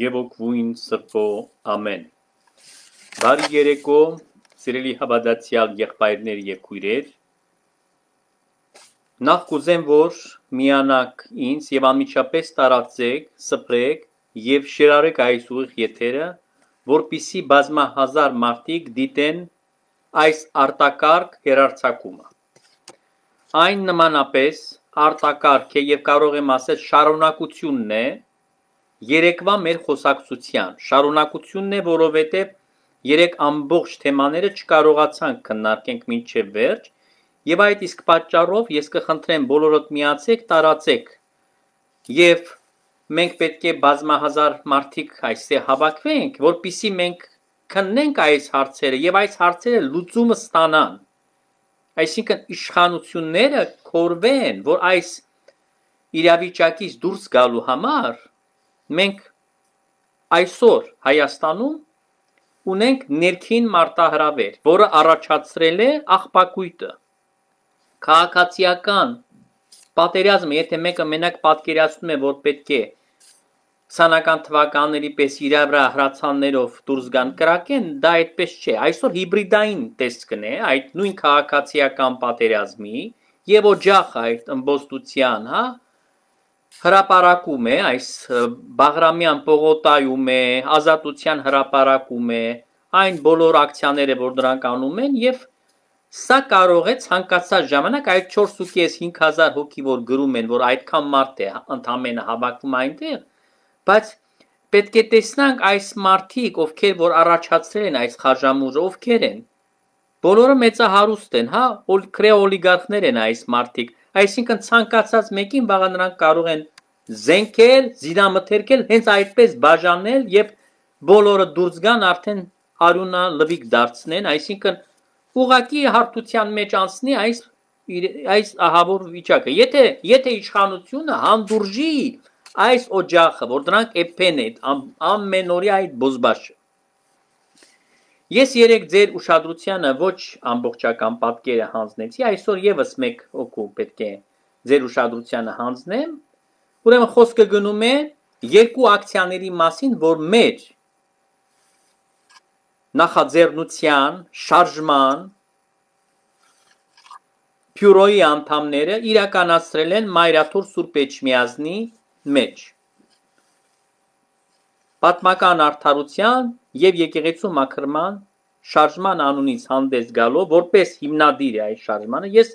եւ օգվույն Սրբո ամեն։ Բարի երեկո, սիրելի հավատացյալ եղբայրներ եւ քույրեր։ Նախ կուզեմ, որ միանաք ինձ եւ անմիջապես տարածեք, սփռեք եւ շերարեք այս ուղիղ եթերը, որpիսի բազմահազար մարդիկ դիտեն այս արտակարգ հերարցակումը։ Այն նմանապես արտակարգ է եւ կարող եմ ասել շարունակությունն է, երեկվա մեր խոսակցության շարունակությունն է, որովհետև երեք ամբողջ թեմաները չկարողացանք քննարկենք մինչև վերջ, եւ այդ իսկ պատճառով ես կխնդրեմ բոլորդ միացեք, տարածեք։ Եվ մենք պետք է բազմահազար մարդիկ այստեղ հավաքվենք, որpիսի մենք քննենք այս հարցերը եւ այս հարցերը լուծումը ստանան։ Այսինքն իշխանությունները կորվեն, որ այս իրավիճակից դուրս գալու համար մենք այսօր Հայաստանում ունենք ներքին մարտահրավեր, որը առաջացրել է աղբակույտը։ Քաղաքացիական պատերազմը, եթե մեկը մենակ պատկերացնում է, որ պետք է սանական թվականների պես իր վրա հրացաններով դուրս գան կրակեն, դա այդպես չէ։ Այսօր հիբրիդային տեսքն է այդ նույն քաղաքացիական պատերազմի եւ օջախ այդ ըմբոստության, հա, հրաապարակում է, այս Բաղրամյան Պողոտայում է, Ազատության հրաապարակում է, այն բոլոր ակցիաները, որ նրանք անում են եւ սա կարող է ցանկացած ժամանակ այդ 4.5-5000 հոգի, որ գրում են, որ այդքան մարդ է ընդամենը հավաքվում այնտեղ, բայց պետք է տեսնանք այս մարդիկ, ովքեր որ առաջացրել են այս խարժամուրը, ովքեր են։ Բոլորը մեծահարուստ են, հա, օլ կրեա օլիգարխներ են այս մարդիկ, այսինքն ցանկացած մեկին բաղա նրանք կարող են զենքեր, զինամթերքել, հենց այդպես բաժանել եւ բոլորը դուրս գան արդեն արունա լվիկ դարձնեն, այսինքն ուղակի հարթության մեջ անցնի այս այս ահավոր վիճակը։ Եթե եթե իշխանությունը հանդուրժի այս օջախը, որ դրանք էփեն այդ ամենօրյա այդ բոզբաշը Ես երեք ձեր ուշադրությանը ոչ ամբողջական պատկերը հանձնեցի, այսօր եւս մեկ օկու պետք է ձեր ուշադրությանը հանձնեմ։ Ուրեմն խոսքը գնում է երկու ակցիաների մասին, որ մեր նախաձեռնության, շարժման բյուրոյի անդամները իրականացրել են Մայրաթոր Սուրբ Էջմիածնի մեջ պատմական արդարության եւ եկեղեցու մաքրման շարժման անունից հանդես գալով որպես հիմնադիր է այս շարժմանը ես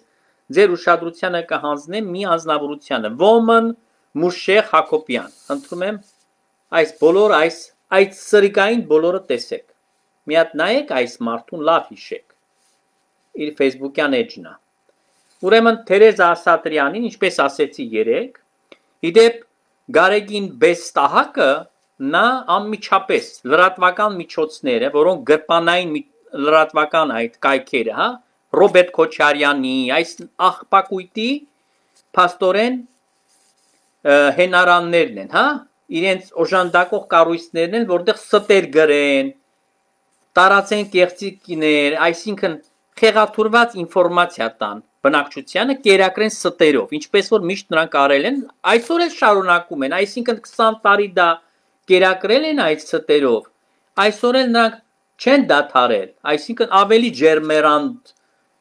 ձեր ուշադրությանը կհանձնեմ մի անznավորությանը ոմն մուշեխ հակոբյան ընդունում եմ այս բոլոր այս այդ սրիկային բոլորը տեսեք մի հատ նայեք այս մարդուն լավ հիշեք իր Facebook-յան էջնա ուրեմն Թերեզա Ասատրյանին ինչպես ասեցի երեք իդեպ Գարեգին Բեստահակը նա անմիջապես լրատվական միջոցները, որոնք գրպանային լրատվական այդ կայքերը, հա, Ռոբերտ Քոչարյանի, այս աղբակույտի пастоրեն հենարաններն են, հա, իրենց օժանդակող կառույցներն են, որտեղ ստեր գրեն, տարածեն կեղծիկներ, այսինքն խեղաթուրված ինֆորմացիա տան բնակչությանը կերակրեն ստերով, ինչպես որ միշտ նրանք արել են, այսօր էլ շարունակում են, այսինքն 20 տարի դա կերակրել են այդ ցտերով, այսօր էլ նրանք չեն դադարել, այսինքն ավելի ջերմերանդ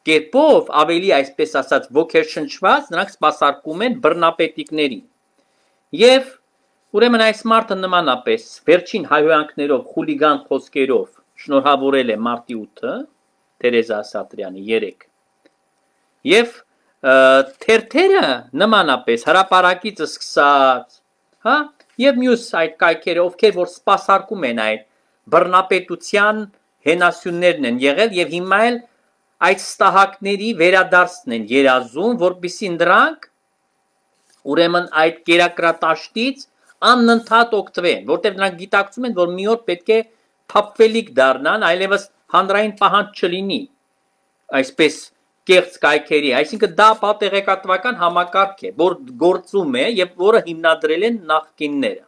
կերպով, ավելի այսպես ասած ոգերշնչված նրանք սпасարկում են բռնապետիկների։ Եվ ուրեմն այս մարդը նմանապես վերջին հայհոյանքներով, խուլիգան խոսքերով շնորհավորել է մարտի 8-ը Թերեզա Սատրյանի 3։ Եվ թերթերը նմանապես հրաապարակիցը սկսած, հա, եւ մյուս այդ կայքերը, ովքեր որ սпасարկում են այդ բռնապետության հենասյուններն են եղել եւ հիմա էլ այդ ստահակների վերադարձն են երազում, որբիսի նրանք ուրեմն այդ կերակրատաշտից անընդհատ օգտվեն, որտեղ նրանք գիտակցում են, որ մի օր պետք է թափվելիք դառնան, այլևս հանրային պահանջ չլինի։ Այսպես կեղծ կայքերի, այսինքն դա պատեղեկատվական համակարգ է, որ գործում է եւ որը հիմնադրել են նախկինները։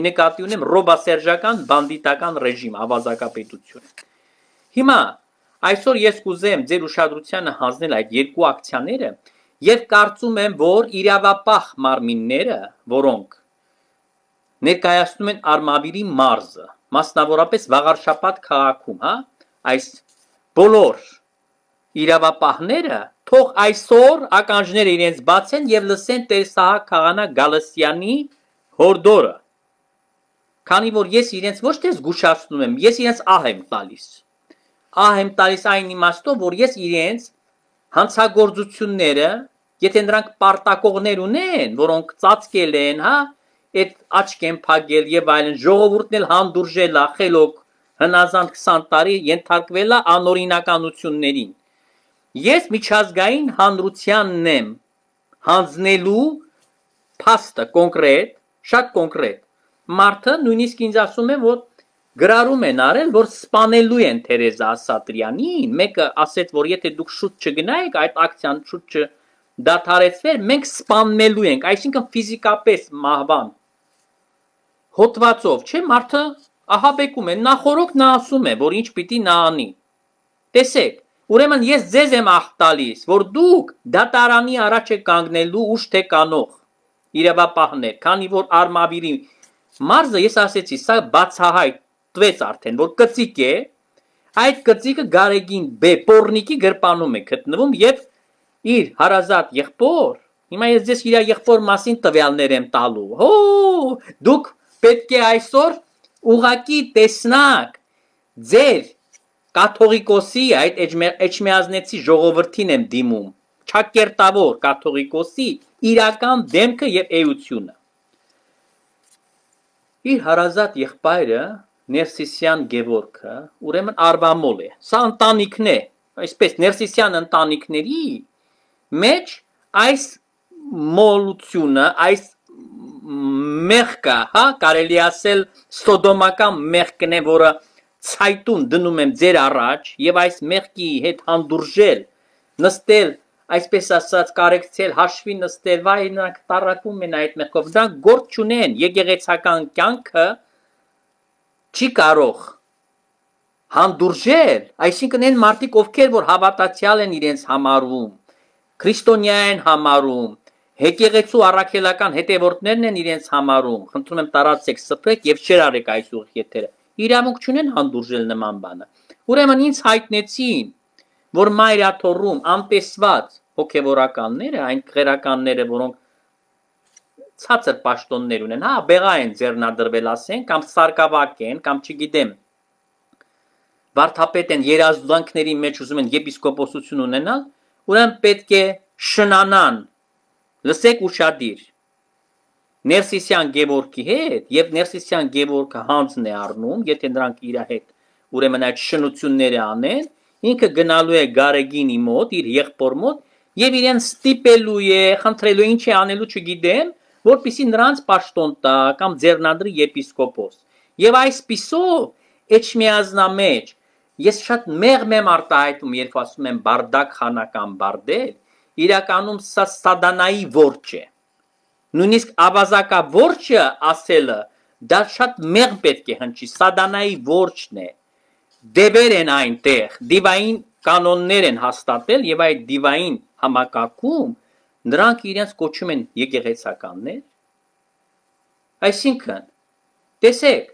Ի նկատի ունեմ ռոբասերժական բանդիտական ռեժիմ, ավազակապետություն։ Հիմա այսօր ես կուզեմ ձեր ուշադրությանը հանձնել այդ երկու ակցիաները եւ կարծում եմ, որ իրավապահ մարմինները, որոնք ներկայացնում են Արմավիրի մարզը, մասնավորապես Վաղարշապատ քաղաքում, հա, այս բոլոր իրավապահները թող այսօր ականջները իրենց բացեն եւ լսեն Տեր Սահակ Խաղանա Գալստյանի հորդորը։ Քանի որ ես իրենց ոչ թե զգուշացնում եմ, ես իրենց ահ եմ տալիս։ Ահ եմ տալիս այն իմաստով, որ ես իրենց հանցագործությունները, եթե նրանք պարտակողներ ունեն, որոնք ծածկել են, հա, այդ աչքեն փակել եւ այլն, ժողովուրդն էլ հանդուրժել է խելոք հնազանդ 20 տարի ենթարկվել է անօրինականություններին Ես միջազգային հանրությանն եմ հանձնելու փաստը կոնկրետ, շատ կոնկրետ։ Մարդը նույնիսկ ինձ ասում է, որ գրարում են արել, որ սպանելու են Թերեզա Ասատրյանին, մեկը ասեց, որ եթե դուք շուտ չգնայեք, այդ ակցիան շուտ չդադարեցվեր, մենք սպաննելու ենք, այսինքն ֆիզիկապես մահվան հոտվածով, չէ՞, մարդը ահաբեկում է, նախորոք նա ասում է, որ ինչ պիտի նա անի։ Տեսեք, Ուրեմն ես ձեզ եմ ախտ տալիս, որ դուք դատարանի առաջ եք կանգնելու ուշ թե կանող իրավապահներ, քանի որ արմավիրի մարզը ես ասեցի, սա բացահայտ տվեց արդեն, որ կծիկ է, այդ կծիկը գարեգին Բ Պորնիկի գրպանում է գտնվում եւ իր հարազատ եղբոր Հիմա ես ձեզ իր եղբոր մասին տվյալներ եմ տալու։ Հո, դուք պետք է այսօր ուղակի տեսնակ ձեր կաթողիկոսի այդ Էջմիածնեցի ժողովրդին եմ դիմում, ճակերտավոր կաթողիկոսի իրական դեմքը եւ էությունը։ Իր հարազատ եղբայրը Ներսիսյան Գևորգը ուրեմն արվամոլ է։ Սա ընտանիքն է, այսպես Ներսիսյան ընտանիքների մեջ այս մոլությունը, այս մեղքը, հա, կարելի ասել ստոդոմական մեղքն է, որը ցայտուն դնում եմ ձեր առաջ եւ այս մեղքի հետ հանդուրժել, նստել, այսպես ասած կարեկցել, հաշվի նստել, վայ նա տարակում են այդ մեղքով, դա գործ չունեն, եկեղեցական կյանքը չի կարող հանդուրժել, այսինքն այն մարդիկ, ովքեր որ հավատացյալ են իրենց համարվում, քրիստոնյա են համարում, Հեկեղեցու առաքելական հետևորդներն են իրենց համարում։ Խնդրում եմ տարածեք, սփռեք եւ չերարեք այս ուղիղ եթերը իրավունք չունեն հանդուրժել նման բանը։ Ուրեմն ինձ հայտնեցին, որ մայրաթորում անտեսված հոգևորականները, այն քերականները, որոնք ցածր պաշտոններ ունեն, հա, բեղա են ձեռնադրվել ասեն, կամ սարկավակ են, կամ չգիտեմ, վարդապետ են երազուրանքների մեջ ուզում են եպիսկոպոսություն ունենալ, ուրեմն պետք է շնանան։ Լսեք ուշադիր Ներսիսյան Գևորգի հետ եւ Ներսիսյան Գևորգը հանձն է առնում, եթե նրանք իր հետ ուրեմն այդ շնությունները անեն, ինքը գնալու է Գարեգինի մոտ, իր եղբոր մոտ եւ իրեն ստիպելու է, խնդրելու ինչ է անելու չգիտեմ, որpիսի նրանց պաշտոն տա կամ ձեռնադրի եպիսկոպոս։ Եվ այս պիսով Էջմիածնամեջ ես շատ մեղմ եմ արտահայտում, երբ ասում եմ բարդակ խանական բարդել, իրականում սա սադանայի ворջ է նույնիսկ ավազակա ворչը ասելը դա շատ մեղ պետք է հնչի սադանայի ворչն է դեպեր են այնտեղ դիվային կանոններ են հաստատել եւ այդ դիվային համակարգում նրանք իրենց կոչում են եկեղեցականներ այսինքն տեսեք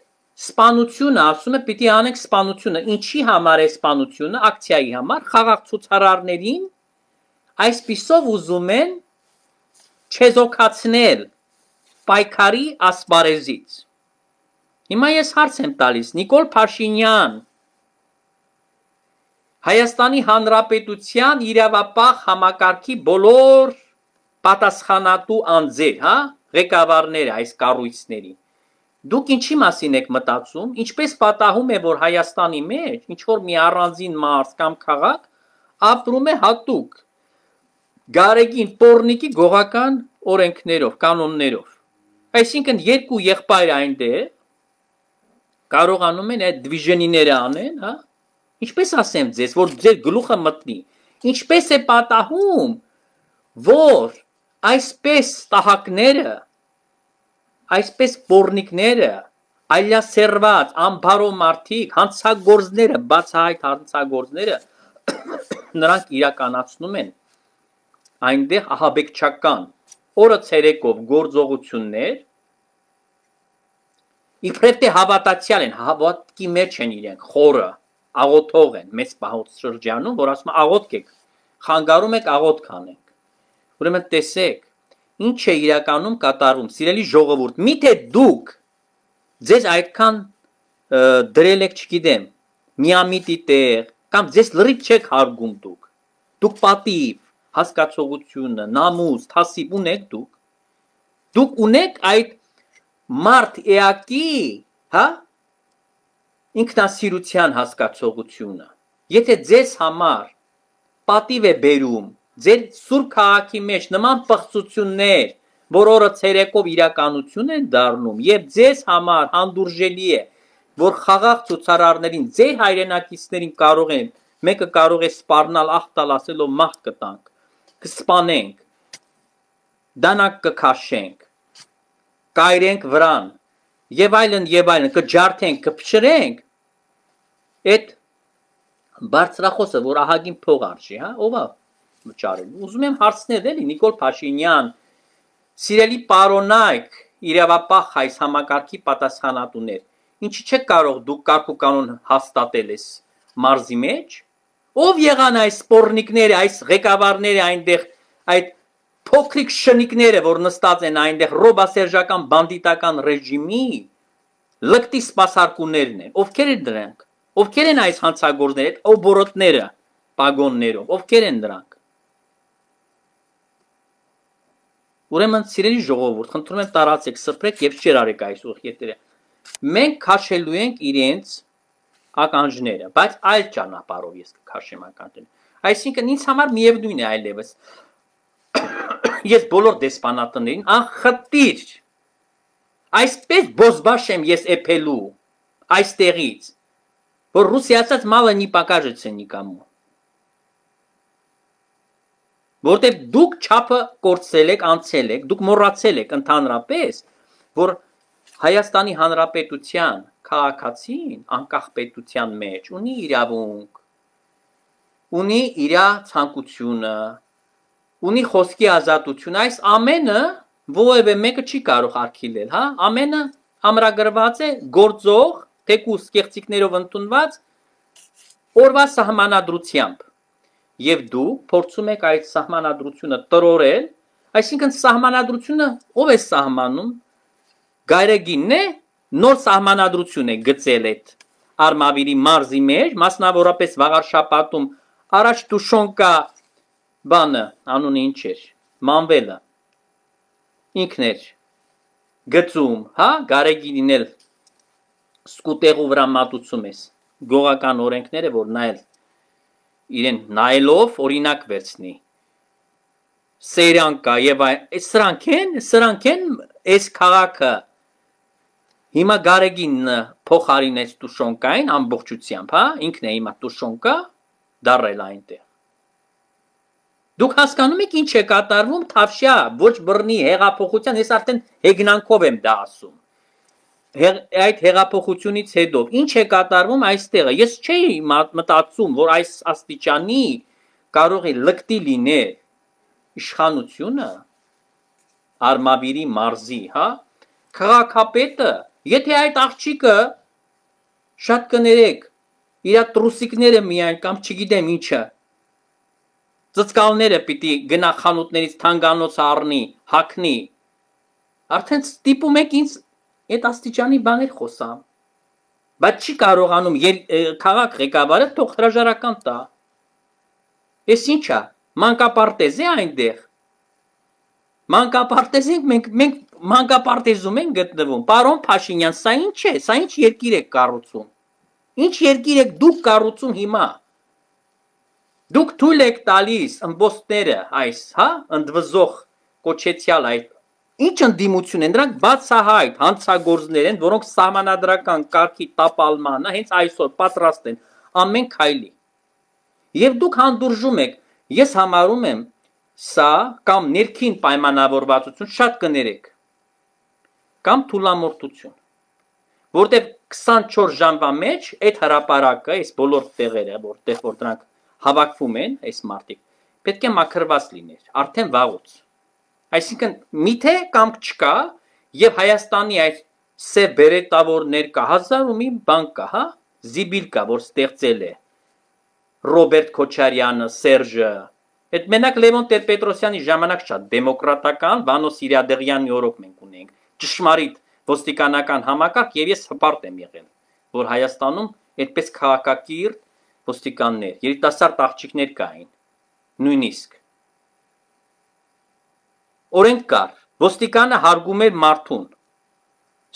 սպանությունը ասում է պիտի անենք սպանությունը ինչի համար է սպանությունը ակցիայի համար խաղաղ ցուցարարներին այսписով ուզում են չեզոքացնել պայքարի ասպարեզից։ Հիմա ես հարց եմ տալիս Նիկոլ Փաշինյան Հայաստանի Հանրապետության իրավապահ համակարգի բոլոր պատասխանատու անձեր, հա, ղեկավարները այս կառույցների։ Դուք ինչի մասին եք մտածում, ինչպես պատահում է, որ Հայաստանի մեջ ինչ որ մի առանձին մարդ կամ քաղաք ապրում է հատուկ Գարեգին Պորնիկի գողական օրենքներով, կանոններով։ Այսինքն երկու եղբայր այնտեղ կարողանում են այդ դիվիժենիները անեն, հա? Ինչպես ասեմ ձեզ, որ ձեր գլուխը մտնի։ Ինչպես է պատահում, որ այսպես տահակները, այսպես բորնիկները, այլասերված, ամբարո մարդիկ, հանցագործները, բացահայտ հանցագործները նրանք իրականացնում են այնտեղ ահաբեկչական օրը ցերեկով գործողություններ իբրև թե հավատացյալ են, հավատքի մեջ են իրենք, խորը, աղոթող են մեծ պահոց շրջանում, որ ասում աղոթք եք, խանգարում եք աղոթք անենք։ Ուրեմն տեսեք, ինչ է իրականում կատարվում, սիրելի ժողովուրդ, միթե դուք ձեզ այդքան դրել եք, չգիտեմ, միամիտի տեղ, կամ ձեզ լրիվ չեք հարգում դուք։ Դուք պատիվ, հասկացողությունը, նամուս, թասիբ ունեք դուք։ Դուք ունեք այդ մարդ էակի, հա, ինքնասիրության հասկացողությունը։ Եթե ձեզ համար պատիվ է բերում ձեր սուր քաղաքի մեջ նման պղծություններ, որ օրը ցերեկով իրականություն են դառնում եւ ձեզ համար հանդուրժելի է, որ խաղաղ ցուցարարներին, ձեր հայրենակիցներին կարող են մեկը կարող է սпарնալ ախտալ ասելով մահ կտանք կսպանենք, դանակ կքաշենք, կայրենք վրան, եւ այլն եւ այլն, կջարդենք, կփշրենք, այդ բարձրախոսը, որ ահագին փող արժի, հա, ով է մճարել։ Ուզում եմ հարցնել էլի Նիկոլ Փաշինյան, սիրելի պարոնայք, իրավապահ այս համակարգի պատասխանատուներ, ինչի՞ չեք կարող դուք կարգուկանոն հաստատել ես մարզի մեջ Ով եղան այս սպորնիկները, այս ղեկավարները այնտեղ, այդ փոքրիկ շնիկները, որ նստած են այնտեղ ռոբասերժական բանդիտական ռեժիմի լկտի սպասարկուներն են։ Ովքեր են դրանք։ Ովքեր են այս հանցագործները, այդ օբորոտները, պագոններով, ովքեր են դրանք։ Ուրեմն սիրելի ժողովուրդ, խնդրում եմ տարածեք, սփռեք եւ չերարեք այս ուղիղ եթերը։ Մենք քաշելու ենք իրենց ականջները, բայց այլ ճանապարհով ես կքաշեմ ականջները։ Այսինքն ինձ համար միևնույն է այլևս։ Ես բոլոր դեսպանատներին անխտիր այսպես բոզբաշեմ ես էփելու այստեղից, որ ռուսիացած մալը նի покажется никому։ Որտեւ դուք ճապը կորցել եք, անցել եք, դուք մոռացել եք ընդհանրապես, որ Հայաստանի Հանրապետության քաղաքացին անկախ պետության մեջ ունի իրավունք, ունի իր ցանկությունը, ունի խոսքի ազատություն, այս ամենը որևէ մեկը չի կարող արգելել, հա? Ամենը ամրագրված է գործող, թեկուս կեղծիկներով ընդունված օրվա սահմանադրությամբ։ Եվ դու փորձում եք այդ սահմանադրությունը տրորել, այսինքն սահմանադրությունը ով է սահմանում, գայրեգինն է նոր սահմանադրություն է գծել այդ Արմավիրի մարզի մեջ, մասնավորապես Վաղարշապատում առաջ Տուշոնկա բանը անունը ինչ էր, Մանվելը ինքն էր գծում, հա, Գարեգինին էլ սկուտեղու վրա մատուցում ես, գողական օրենքները, որ նայել իրեն նայելով օրինակ վերցնի սերան կա եւ սրանք են սրանք են այս քաղաքը Հիմա Գարեգինը փոխարինեց Տուշոնկային ամբողջությամբ, հա, ինքն է հիմա Տուշոնկա դարել այնտեղ։ Դուք հասկանում եք ինչ է կատարվում Թավշյա ոչ բռնի հեղափոխության, ես արդեն հեգնանքով եմ դա ասում։ Հեղ, այդ հեղափոխությունից հետո ինչ է կատարվում այստեղ։ Ես չէի մտածում, որ այս աստիճանի կարող է լկտի լինել իշխանությունը արմավիրի մարզի, հա, քաղաքապետը Եթե այդ աղջիկը շատ կներեք, իրա տրուսիկները միայն կամ չգիտեմ ինչը, ծծկալները պիտի գնա խանութներից թանգանոց առնի, հակնի, արդեն ստիպում եք ինձ այդ աստիճանի բաներ խոսամ, բայց չի կարողանում քաղաք ղեկավարը թող հրաժարական տա։ Էս ինչա, մանկապարտեզ է այնտեղ։ Մանկապարտեզին մենք մենք մանկապարտեզում են գտնվում։ Պարոն Փաշինյան, սա ինչ է, սա ինչ երկիր եք կառուցում։ Ինչ երկիր եք դուք կառուցում հիմա։ Դուք թույլ եք տալիս ըմբոստները այս, հա, ընդվզող կոչեցյալ այդ Ինչ ընդդիմություն են դրանք բացահայտ հանցագործներ են, որոնք սահմանադրական կարգի տապալմանը հա, հենց այսօր պատրաստ են ամեն քայլի։ Եվ դուք հանդուրժում եք, ես համարում եմ սա կամ ներքին պայմանավորվածություն շատ կներեք կամ թուլամորտություն։ Որտեվ 24 ժամվա մեջ այդ հրաապարակը, այս բոլոր տեղերը, որտեղ որ դրանք հավաքվում են, այս մարտիկ, պետք է մաքրված լիներ, արդեն վաղուց։ Այսինքն միթե կամք չկա եւ Հայաստանի այդ սև բերետավորներ կա, հազար ու մի բան կա, հա, զիբիլ կա, որ ստեղծել է Ռոբերտ Քոչարյանը, Սերժը, Այդ մենակ Լևոն Տեր-Պետրոսյանի ժամանակ շատ դեմոկրատական, Վանո Սիրիադեղյանի օրոք մենք ունենք ճշմարիտ ոստիկանական համակարգ եւ ես հպարտ եմ եղել, որ Հայաստանում այդպես քաղաքակիրթ ոստիկաններ, երիտասարդ աղջիկներ կային, նույնիսկ օրենք կար, ոստիկանը հարգում էր մարդուն։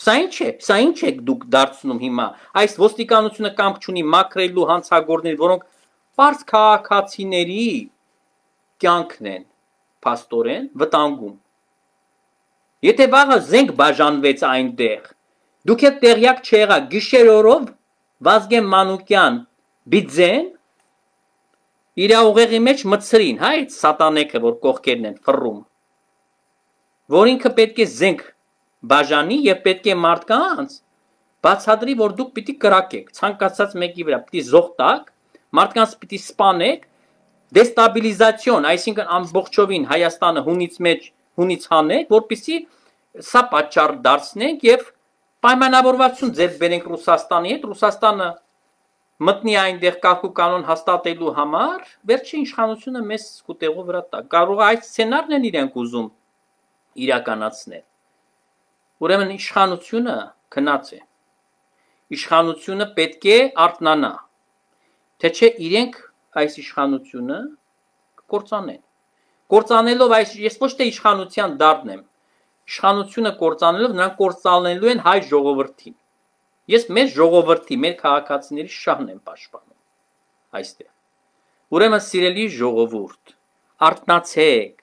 Սա ի՞նչ է, սա ի՞նչ է դուք դարձնում հիմա։ Այս ոստիկանությունը կամք չունի մակրելու հանցագորներ, որոնք Պարս քաղաքացիների կյանքն են, աստորեն վտանգում։ Եթե վաղը զենք բաժանվեց այնտեղ, դուք հետ տեղյակ չեղա գիշերորով Վազգեն Մանուկյան բիձեն իրա ուղեղի մեջ մցրին, հա, այդ սատանեքը, որ կողքերն են ֆռում, որ ինքը պետք է զենք բաժանի եւ պետք է մարդկանց բացադրի, որ դուք պիտի կրակեք, ցանկացած մեկի վրա պիտի զոհ տաք, մարդկանց պիտի սպանեք, դեստաբիլիզացիոն, այսինքն ամբողջովին Հայաստանը հունից մեջ հունից հանեք, որpիսի սա պատճառ դարձնենք եւ պայմանավորվածություն ձեռք բերենք Ռուսաստանի հետ, Ռուսաստանը մտնի այնտեղ կարգու կանոն հաստատելու համար, վերջի իշխանությունը մեզ կուտեղու վրա տա։ Կարող է այդ սցենարն են իրենք ուզում իրականացնել։ Ուրեմն իշխանությունը քնած է։ Իշխանությունը պետք է արտնանա, թե չէ իրենք այս իշխանությունը կործանեն։ Կործանելով այս ես ոչ թե իշխանության դառնեմ, իշխանությունը կործանելով նրանք կործանելու են հայ ժողովրդին։ Ես մեր ժողովրդի, մեր քաղաքացիների շահն եմ պաշտպանում այստեղ։ Ուրեմն սիրելի ժողովուրդ, արտնացեք,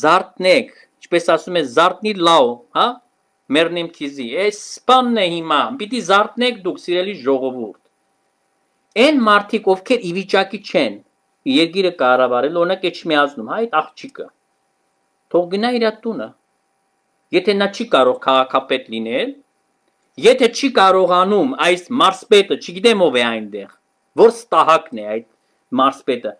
զարտնեք, ինչպես ասում են, զարտնի լաո, հա? Մեռնեմ քիզի։ Այս սpanն է հիմա։ Պիտի զարտնեք դուք, սիրելի ժողովուրդ։ Այն մարդիկ, ովքեր ի վիճակի չեն երկիրը կառավարել, օրինակ է չմիացնում, հա, այդ աղջիկը։ Թող գնա իր տունը, Եթե նա չի կարող քաղաքապետ լինել, եթե չի կարողանում այս մարսպետը, չգիտեմ ով է այնտեղ, որ ստահակն է այդ մարսպետը,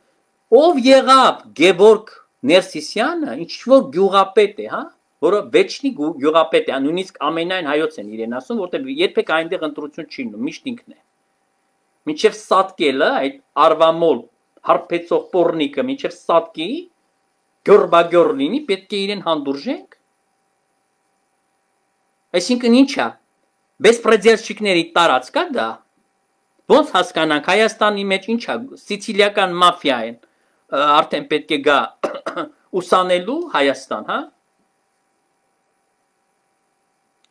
ով եղավ Գևորգ Ներսիսյանը, ինչ որ գյուղապետ է, հա, որը վեճնի գյուղապետ է, նույնիսկ ամենայն հայոց են իրեն ասում, որտեղ երբեք այնտեղ ընտրություն չի լինում, միշտ ինքն է։ Մինչև Սատկելը, այդ արվամոլ հարբեցող պորնիկը, մինչև Սատկի գորբագոր լինի, պետք է իրեն հանդուրժենք Այսինքն ինչա։ Բեսպրեդելշիկների տարածքա դա։ Ոնց հասկանանք Հայաստանի մեջ ինչա սիցիլիական մաֆիա են։ Արդեն պետք է գա ուսանելու Հայաստան, հա։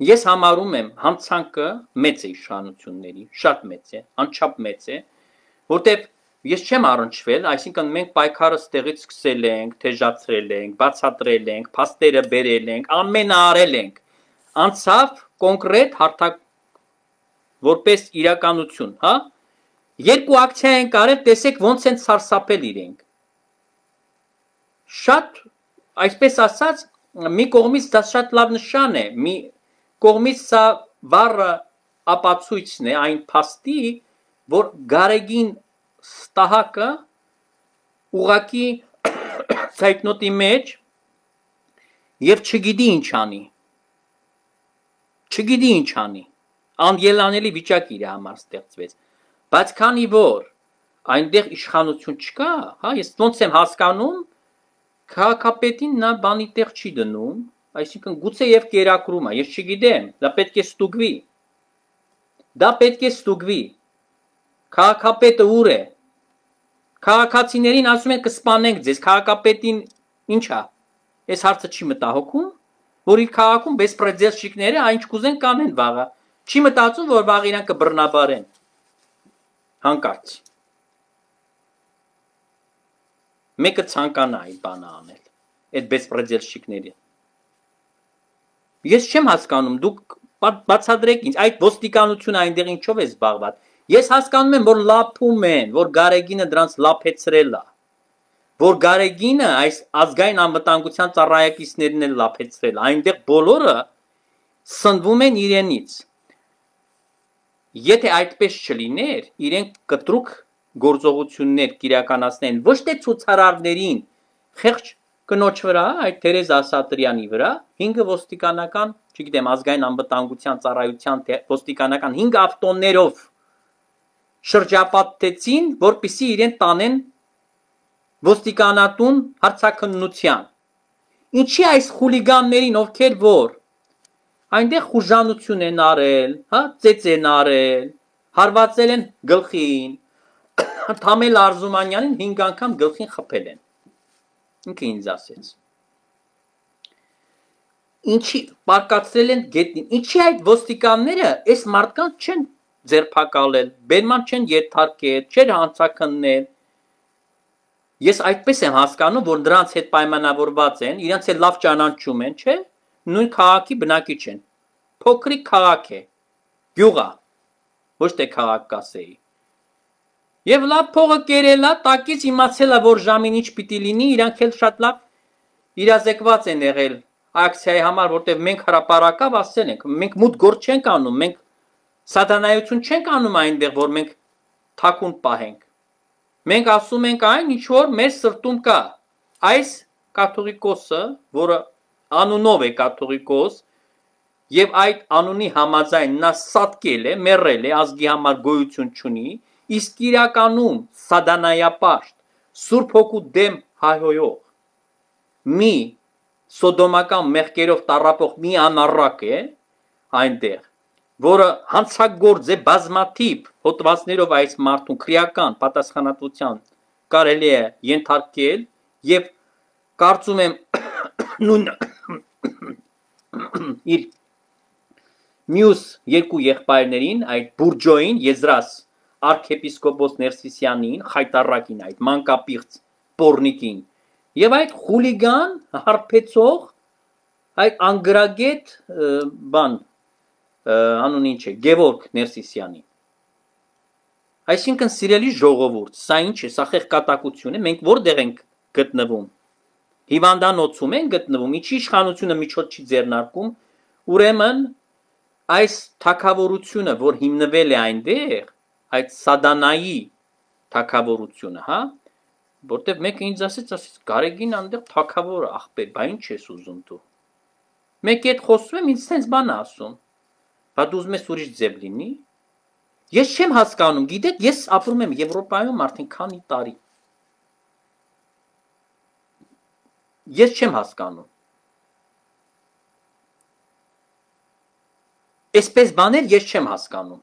Ես համարում եմ հանցանքը մեծ է իշխանությունների, շատ մեծ է, անչափ մեծ է, որտեղ ես չեմ առնչվել, այսինքն մենք պայքարը ստեղից սկսել ենք, թեժացրել ենք, բացատրել ենք, փաստերը բերել ենք, ամենը արել ենք, անցավ կոնկրետ հարթակ որպես իրականություն, հա? Երկու ակցիա են կարել, տեսեք ոնց են սարսափել իրենք։ Շատ, այսպես ասած, մի կողմից դա շատ լավ նշան է, մի կողմից սա վառը ապացույցն է այն փաստի, որ Գարեգին ստահակը ուղակի ցայտնոտի մեջ եւ չգիտի ինչ անի չգիտի ինչ անի։ Անդելանելի վիճակ իր համար ստեղծվեց։ Բայց քանի որ այնտեղ իշխանություն չկա, հա, ես ոնց եմ հասկանում, քաղաքապետին նա բանի տեղ չի դնում, այսինքն գուցե եւ կերակրում է, ես չգիտեմ, դա պետք է ստուգվի։ Դա պետք է ստուգվի։ Քաղաքապետը ուր է։ Քաղաքացիներին ասում են կսպանենք ձեզ, քաղաքապետին ի՞նչ է։ Այս հարցը չի մտահոգում որ իր քաղաքում բեսպրեդելշիկները այն չկուզեն կանեն վաղը։ Չի մտածում, որ վաղ իրան կբռնաբարեն։ Հանկարծ։ Մեկը ցանկանա այդ բանը անել, այդ բեսպրեդելշիկները։ Ես չեմ հասկանում, դուք բացադրեք ինձ այդ ոստիկանությունը այնտեղ ինչով է զբաղված։ Ես հասկանում եմ, որ լափում են, որ Գարեգինը դրանց լափեցրել է։ լա որ Գարեգինը այս ազգային անվտանգության ծառայակիցներն են լափեցրել, այնտեղ բոլորը սնվում են իրենից։ Եթե այդպես չլիներ, իրենք կտրուկ գործողություններ կիրականացնեն ոչ թե ցուցարարներին, խեղճ կնոջ վրա, այդ Թերեզ Ասատրյանի վրա, 5 ոստիկանական, չգիտեմ, ազգային անվտանգության ծառայության ոստիկանական 5 ավտոներով շրջապատեցին, որpիսի իրեն տանեն ոստիկանատուն հարցակնության։ Ինչի այս խուլիգաններին, ովքեր որ այնտեղ խուժանություն են արել, հա, ծեծ են արել, հարվածել են գլխին, Թամել Արզումանյանին 5 անգամ գլխին խփել են։ Ինքը ինձ ասեց։ Ինչի պարկացրել են գետնին։ Ինչի այդ ոստիկանները այս մարդկանց չեն ձերփակալել, բերման չեն երթարկել, չեր հանցակննել, Ես այդպես եմ հասկանում, որ նրանց հետ պայմանավորված են, իրենց հետ լավ ճանաչում են, չէ՞, նույն քաղաքի բնակիչ են։ Փոքրիկ քաղաք է։ Գյուղա։ Ոչ թե քաղաք կասեի։ Եվ լավ փողը կերելա, տակից իմացելա, որ ժամին ինչ պիտի լինի, իրանք էլ շատ լավ իրազեկված են եղել ակցիայի համար, որտեղ մենք հարաբարակավ ասել ենք, մենք մուտ գործ չենք անում, մենք սատանայություն չենք անում այնտեղ, որ մենք թակուն պահենք։ Մենք ասում ենք այն, ինչ որ մեր սրտում կա։ Այս կաթողիկոսը, որը անունով է կաթողիկոս, եւ այդ անունի համաձայն նա սատկել է, մեռել է, ազգի համար գոյություն չունի, իսկ իրականում սադանայապաշտ, սուրբ հոգու դեմ հայհոյող մի սոդոմական մեղքերով տարապող մի անառակ է այնտեղ որը հանցագործ է բազմաթիվ հոդվածներով այս մարդուն քրեական պատասխանատվության կարելի է ենթարկել եւ կարծում եմ նույն իր մյուս երկու եղբայրներին այդ բուրջոին եզրաս արքեպիսկոպոս ներսիսյանին խայտարակին այդ մանկապիղծ պորնիկին եւ այդ խուլիգան հարբեցող այդ անգրագետ բան անունը ինչ է Գևորգ Ներսիսյանի այսինքն սիրելի ժողովուրդ սա ինչ է սա խեղկատակություն է մենք որտեղ ենք գտնվում հիվանդանոցում են գտնվում ինչի իշխանությունը միջոց չի ձեռնարկում ուրեմն այս թակավորությունը որ հիմնվել է այնտեղ այդ սադանայի թակավորությունը հա որտեվ մեկը ինձ ասեց ասեց Գարեգին այնտեղ թակավոր ախպեր բա ինչ ես ուզում դու մեկ հետ խոսում եմ ինձ ցենց բան ասում Բա դու ուզում ես ուրիշ ձև լինի։ Ես չեմ հասկանում, գիտեք, ես ապրում եմ Եվրոպայում արդեն քանի տարի։ Ես չեմ հասկանում։ Այսպես բաներ ես չեմ հասկանում։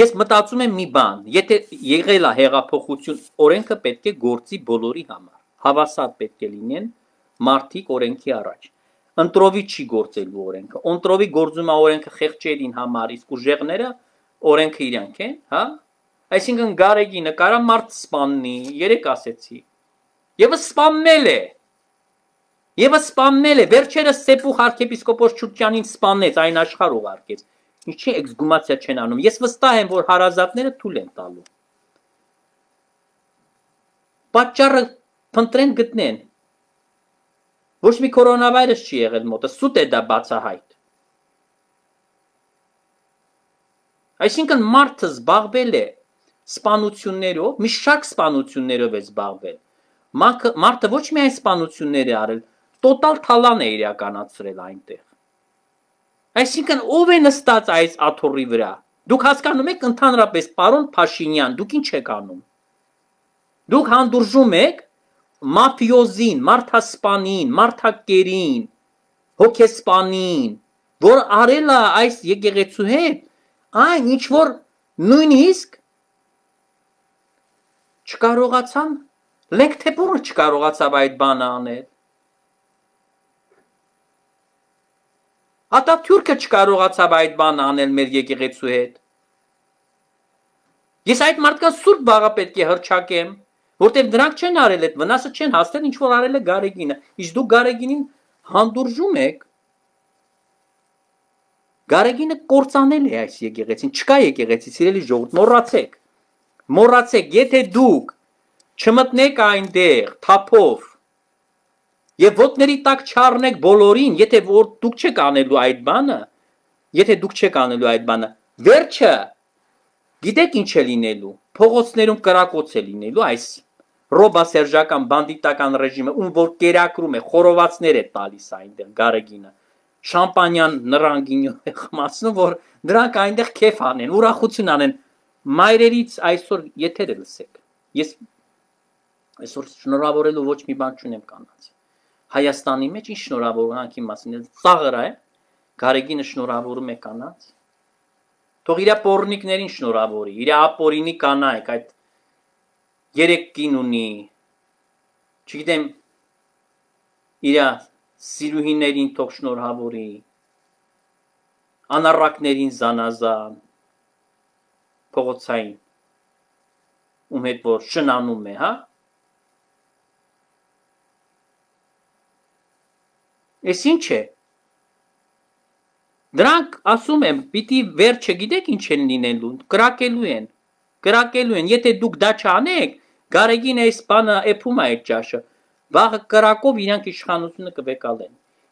Ես մտածում եմ մի բան, եթե եղել է հեղափոխություն, օրենքը պետք է գործի բոլորի համար։ Հավասար պետք է լինեն մարդիկ օրենքի առաջ ընտրովի չի գործելու օրենքը։ Ընտրովի գործում է օրենքը խեղճերին համար, իսկ ուժեղները օրենքը իրանք են, հա? Այսինքն Գարեգի նկարա մարդ սպաննի, երեք ասեցի։ Եվս սպաննել է։ Եվս սպաննել է։ Վերջերս Սեփուխ arczepiskopos Չուկյանին սպանեց, այն աշխարհ ուղարկեց։ Ինչի էքսգումացիա չեն անում։ Ես վստահ եմ, որ հարազատները թույլ են տալու։ Պատճառը փնտրեն գտնեն Ոչ մի կորոնավայրս չի եղել մոտը, սուտ է դա բացահայտ։ Այսինքն մարդը զբաղվել է սպանություններով, մի շարք սպանություններով է զբաղվել։ Մարդը ոչ միայն սպանություններ է արել, տոտալ թալան է իրականացրել այնտեղ։ Այսինքն ով է նստած այս աթոռի վրա։ Դուք հասկանում եք ընդհանրապես, պարոն Փաշինյան, դուք ինչ եք անում։ Դուք հանդուրժում եք մաֆիոզին, մարդասպանին, մարդակերին, հոգեսպանին, որ արել է այս եկեղեցու հետ, այն ինչ որ նույնիսկ չկարողացան, լենք թե բուրը չկարողացավ այդ բանը անել։ Ատաթյուրքը չկարողացավ այդ բանը անել մեր եկեղեցու հետ։ Ես այդ մարդկանց սուրբ բաղը պետք է հրճակեմ։ Որտեվ դրանք չեն արել այդ վնասը չեն հասնել, ինչ որ արել է Գարեգինը։ Իսկ դու Գարեգինին հանդուրժում եք։ Գարեգինը կործանել է այս եկեղեցին, չկա եկեղեցի, սիրելի ժողովուրդ, մոռացեք։ Մոռացեք, եթե դուք չմտնեք այնտեղ թափով եւ ոտների տակ չառնեք բոլորին, եթե որ դուք չեք անելու այդ բանը, եթե դուք չեք անելու այդ բանը, վերջը գիտեք ինչ է լինելու, փողոցներում կրակոց է լինելու այս ռոբասերժական բանդիտական ռեժիմը, ում որ կերակրում է, խորովածներ է տալիս այնտեղ Գարեգինը, շամպանյան նռանգինյոն է խմացնում, որ դրանք այնտեղ քեֆ անեն, ուրախություն անեն։ Մայրերից այսօր եթերը դե լսեք։ Ես այսօր շնորհավորելու ոչ մի բան չունեմ կանած։ Հայաստանի մեջ ինչ շնորհավորանքի մասին է ծաղրա է Գարեգինը շնորհավորում է կանած։ Թող իր պորնիկներին շնորհավորի, իր ապորինի կանայք այդ երեք կին ունի, չգիտեմ, իր սիրուհիներին թող շնորհավորի, անարակներին զանազա, փողոցային, ում հետ որ շնանում է, հա? Ես ինչ է? Դրանք ասում եմ, պիտի վերջը գիտեք ինչ են լինելու, կրակելու են, կրակելու են, եթե դուք դա չանեք, Գարեգին այս բանը էփում է այդ ճաշը։ Վաղը կրակով իրանք իշխանությունը կվեկալեն։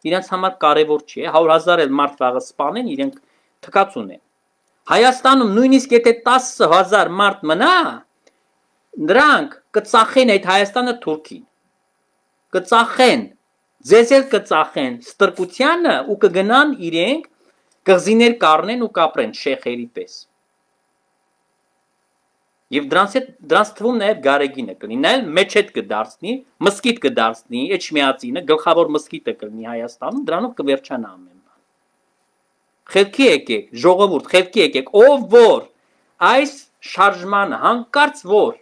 Իրանց համար կարևոր չի, 100.000 էլ մարդ վաղը սպանեն, իրենք թկած ունեն։ Հայաստանում նույնիսկ եթե 10000 մարդ մնա, նրանք կծախեն այդ Հայաստանը Թուրքին։ Կծախեն, ձեզ էլ կծախեն ստրկությանը ու կգնան իրենք կղզիներ կառնեն ու կապրեն շեխերի պես։ Եվ դրանց հետ դրանց թվում նաև Գարեգինը կլինի, նա էլ մեջեդ կդարձնի, մսկիթ կդարձնի, Էջմիածինը գլխավոր մսկիթը կլինի Հայաստանում, դրանով կվերջանա ամեն բան։ Խելքի եկեք, ժողովուրդ, խելքի եկեք, ով որ այս շարժման հանկարծ որ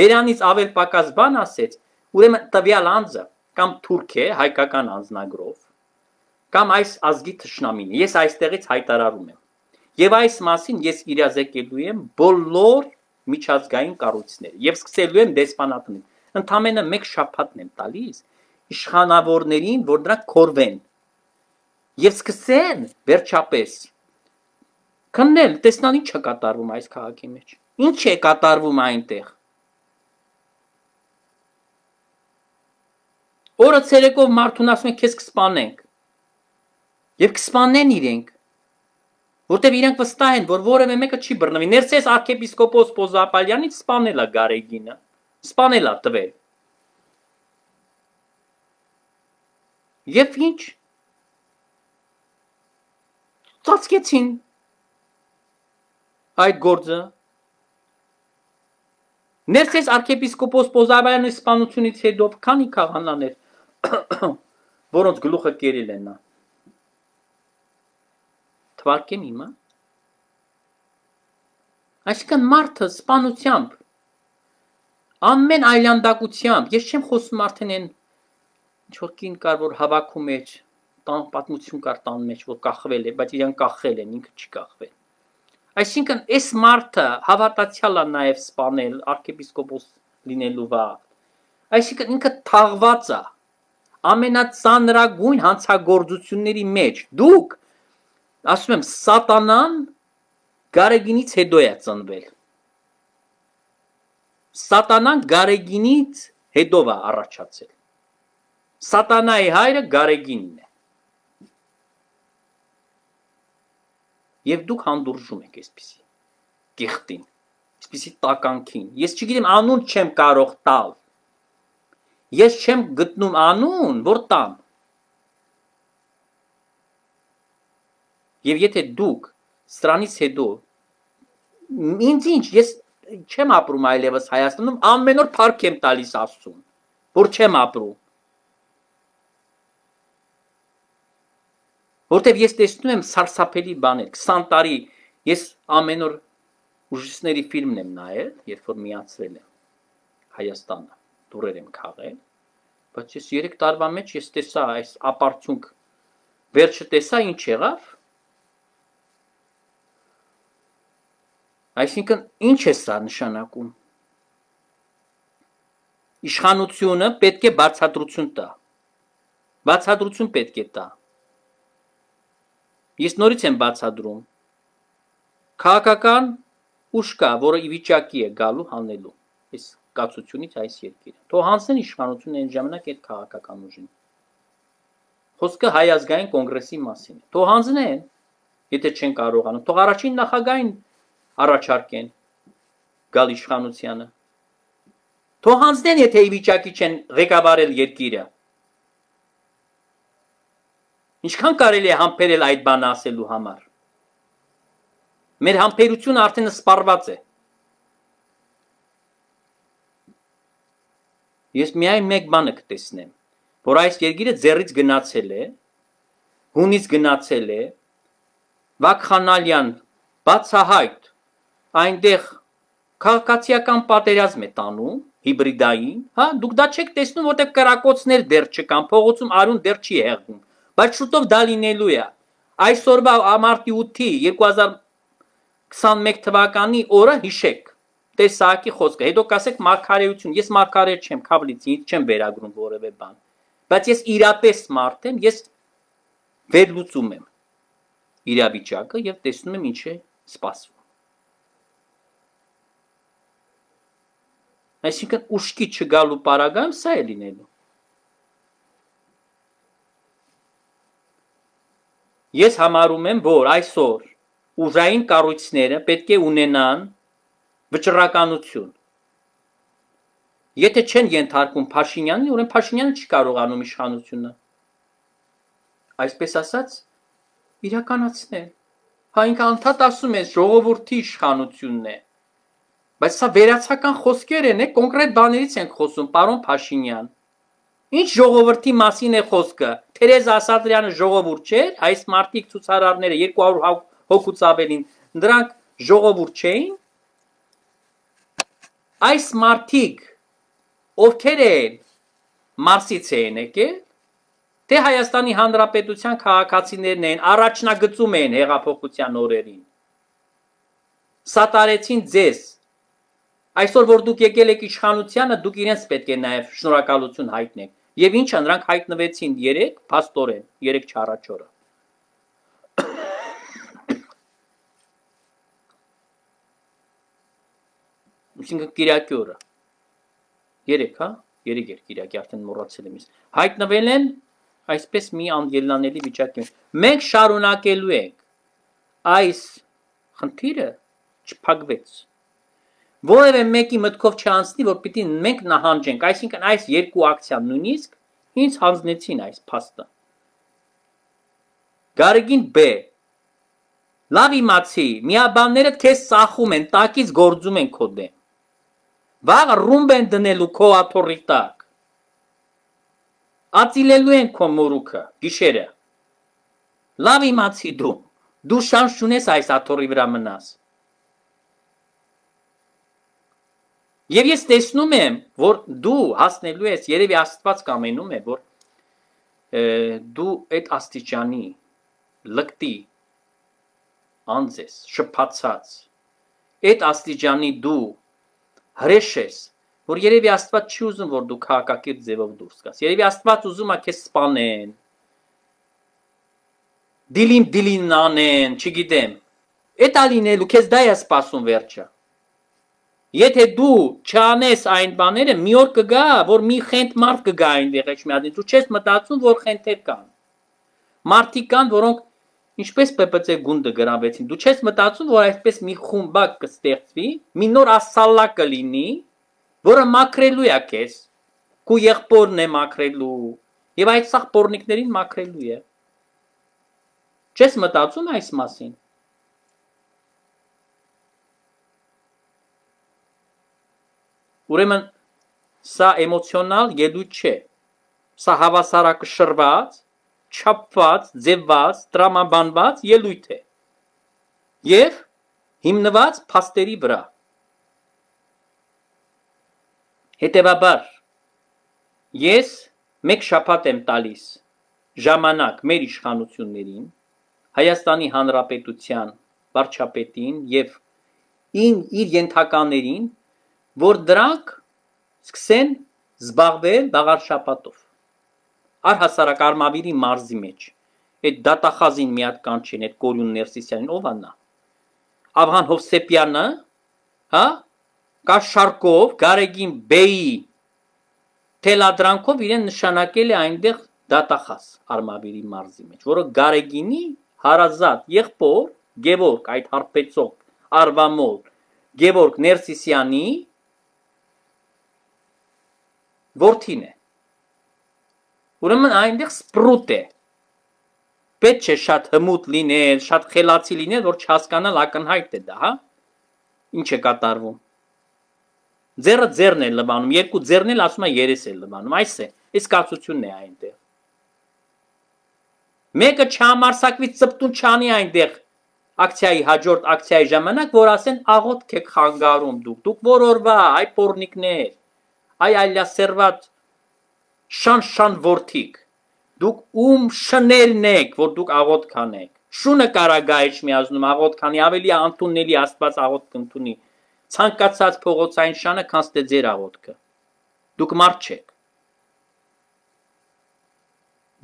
Բերանից ավել պակաս բան ասեց, ուրեմն տվյալ անձը կամ թուրք է հայկական անձնագրով, կամ այս ազգի թշնամին։ Ես այստեղից հայտարարում եմ։ Եվ այս մասին ես իրազեկելու եմ բոլոր միջազգային կառույցներ եւ սկսելու եմ դեսպանատունին։ Ընդամենը մեկ շաբաթն եմ տալիս իշխանավորներին, որ դրանք կորվեն եւ սկսեն վերջապես քննել, տեսնան ինչ է կատարվում այս քաղաքի մեջ։ Ինչ է կատարվում այնտեղ։ Օրը ցերեկով մարդուն ասում են քեզ կսպանենք։ Եվ կսպանեն իրենք որտեվ իրանք վստահ են, որ որևէ մեկը չի բռնվի։ Ներսես arczepiskopos Պոզապալյանից սպանել է Գարեգինը, սպանել է տվել։ Եվ ինչ։ Ծածկեցին այդ գործը։ Ներսես arczepiskopos Պոզապալյանի սպանությունից հետո քանի քահանաներ, որոնց գլուխը կերել են նա թվարկեմ հիմա։ Այսինքն մարդը սպանությամբ, ամեն այլանդակությամբ, ես չեմ խոսում արդեն այն ինչ-որ կին կար, որ հավաքում մեջ, տան պատմություն կար տան մեջ, որ կախվել է, բայց իրան կախել են, ինքը չի կախվել։ Այսինքն այս մարդը հավատացյալ է նաև սպանել arczepiskopos լինելու վա։ Այսինքն ինքը թաղված է ամենածանրագույն հանցագործությունների մեջ։ Դուք ասում եմ, սատանան Գարեգինից հետո է ծնվել։ Սատանան Գարեգինից հետո է առաջացել։ Սատանայի հայրը Գարեգինն է։ Եվ դուք հանդուրժում եք այսպեսի կեղտին, այսպեսի տականքին։ Ես չգիտեմ, անուն չեմ կարող տալ։ Ես չեմ գտնում անուն, որ տամ։ Եվ եթե դուք սրանից հետո ինձ ինչ, ես չեմ ապրում այլևս Հայաստանում, ամեն օր փառք եմ տալիս Աստծուն, որ չեմ ապրում։ Որտեւ ես տեսնում եմ սարսափելի բաներ, 20 տարի ես ամեն օր ուժիսների ֆիլմն եմ նայել, երբ որ միացրել եմ Հայաստանը, դուրեր եմ քաղել, բայց ես 3 տարվա մեջ ես տեսա այս ապարցունք վերջը տեսա ինչ եղավ Այսինքն ինչ է սա նշանակում։ Իշխանությունը պետք է բացատրություն տա։ Բացատրություն պետք է տա։ Ես նորից եմ բացադրում։ Քաղաքական ուժ կա, որը ի վիճակի է գալու հանելու այս կացությունից այս երկիրը։ Թող հանցնեն իշխանությունն այն ժամանակ այդ քաղաքական ուժին։ Խոսքը հայ ազգային կոնգրեսի մասին է։ Թող հանձնեն, եթե չեն կարողանում։ Թող առաջին նախագահային առաջարկեն գալ իշխանությանը։ Թո հանձնեն, եթե ի վիճակի չեն ղեկավարել երկիրը։ Ինչքան կարելի է համբերել այդ բանը ասելու համար։ Մեր համբերությունը արդեն սպառված է։ Ես միայն մեկ բանը կտեսնեմ, որ այս երկիրը ձեռից գնացել է, հունից գնացել է, Վակխանալյան բացահայտ այնտեղ քաղաքացիական պատերազմ է տանում հիբրիդային, հա, դուք դա չեք տեսնում, որտեղ կրակոցներ դեռ չկան, փողոցում արուն դեռ չի հեղվում, բայց շուտով դա լինելու է։ Այսօրվա մարտի 8-ի 2021 թվականի օրը հիշեք տեսակի խոսքը։ Հետո կասեք մարգարեություն, ես մարգարե չեմ, քավլիցի, չեմ վերագրում որևէ բան։ Բայց ես իրապես մարդ եմ, ես վերլուծում եմ իրավիճակը եւ տեսնում եմ ինչ է սպասվում։ Այսինքն ուշքի չգալու պարագայում սա է լինելու։ Ես համարում եմ, որ այսօր ուժային կառույցները պետք է ունենան վճռականություն։ Եթե չեն ենթարկում Փաշինյանին, ուրեմն Փաշինյանը չի կարողանում իշխանությունը այսպես ասած իրականացնել։ Հա ինքը անդադ ասում է ժողովրդի իշխանությունն է։ Բայց սա վերացական խոսքեր են, է, կոնկրետ բաներից ենք խոսում, պարոն Փաշինյան։ Ինչ ժողովրդի մասին է խոսքը։ Թերեզ Ասատրյանը ժողովուրդ չէր, այս մարտիկ ցուցարարները 200 հոգուց ավելին, նրանք ժողովուրդ չէին։ Այս մարտիկ ովքեր են Մարսից են եկել, թե Հայաստանի Հանրապետության քաղաքացիներն են, առաջնագծում են հեղափոխության օրերին։ Սատարեցին ձեզ Այսօր որ դուք եկել եք իշխանությանը, դուք իրենց պետք է նաև շնորհակալություն հայտնեք։ Եվ ինչը նրանք հայտնվեցին 3 փաստորեն, 3 չառաջորը։ Ուսինքն Կիրակի օրը։ 3, հա? 3 էր Կիրակի, արդեն մոռացել եմ ես։ Հայտնվել են այսպես մի անդելանելի վիճակի մեջ։ Մենք շարունակելու ենք այս խնդիրը չփակվեց Որևէ մեկի մտքով չանցնի, որ պիտի մենք նահանջենք, այսինքն այս երկու ակցիան նույնիսկ ինձ հանձնեցին այս փաստը։ Գարեգին B Լավ իմացի, միաբաններդ քեզ սախում են, տակից գործում են քո դեմ։ Վաղ ռումբ են դնելու քո աթոռի տակ։ Ածիլելու են քո մորուքը գիշերը։ Լավ իմացի դու։ Դու շանս չունես այս աթոռի վրա մնաս։ Եվ ես տեսնում եմ, որ դու հասնելու ես, երևի Աստված կամենում է, որ դու այդ աստիճանի լկտի անձես, շփացած, այդ աստիճանի դու հրեշես, որ երևի Աստված չի ուզում, որ դու քաղաքակիրթ ձևով դուրս գաս։ Երևի Աստված ուզում է քեզ սպանեն։ Դիլին դիլին անեն, չգիտեմ։ Էդ ալինելու քեզ դա է սպասում վերջը։ Եթե դու չանես այն բաները, մի օր կգա, որ մի խենթ մարդ կգա այնտեղ էջ մի հատ, դու չես մտածում, որ խենթեր կան։ Մարդիկ կան, որոնք ինչպես ՊՊՑ գունդը գրավեցին, դու չես մտածում, որ այսպես մի խումբակ կստեղծվի, մի նոր ասալա կլինի, որը մաքրելու է քեզ։ Քու եղբորն է մաքրելու, եւ այդ սախ բորնիկներին մաքրելու է։ Չես մտածում այս մասին։ Ուրեմն սա էմոցիոնալ ելույթ չէ։ Սա հավասարակշռված, չափված, ձևված, տրամաբանված ելույթ է։ Եվ հիմնված փաստերի վրա։ Հետևաբար ես մեկ շաբաթ եմ տալիս ժամանակ մեր իշխանություններին, Հայաստանի Հանրապետության վարչապետին եւ ին իր ենթականերին որ դրանք սկսեն զբաղվել բաղարշապատով արհասարակ արմավիրի մարզի մեջ այդ դատախազին մի հատ կանչին այդ Կորյուն Ներսիսյանին ով աննա Ավղան Հովսեփյանը հա կա շարկով Գարեգին Բեյի թելադրանքով իրեն նշանակել է այնտեղ դատախազ արմավիրի մարզի մեջ, որը Գարեգինի հարազատ եղբոր Գևորգ այդ հարբեցող Արվամոլ Գևորգ Ներսիսյանի որդին է։ Ուրեմն այնտեղ սպրուտ է։ Պետք չէ շատ հմուտ լինել, շատ խելացի լինել, որ չհասկանալ ակնհայտ է դա, հա։ Ինչ է կատարվում։ Ձեռը ձեռն է լվանում, երկու ձեռն էլ ասում է երես է լվանում, այս է, այս կացությունն է այնտեղ։ Մեկը չհամարսակվից ծպտուն չանի այնտեղ ակցիայի հաջորդ ակցիայի ժամանակ, որ ասեն աղոտ կեք խանգարում դուք, դուք որորվա, այ պորնիկներ այ այլասերված շան-շան որդիկ, դուք ում շնելն եք, որ դուք աղոտ կանեք։ Շունը կարագայիչ միազնում աղոտ կանի, ավելի անտունելի աստված աղոտ կնդունի։ Ցանկացած փողոցային շանը կանստե ձեր աղոտքը։ Դուք մարդ չեք։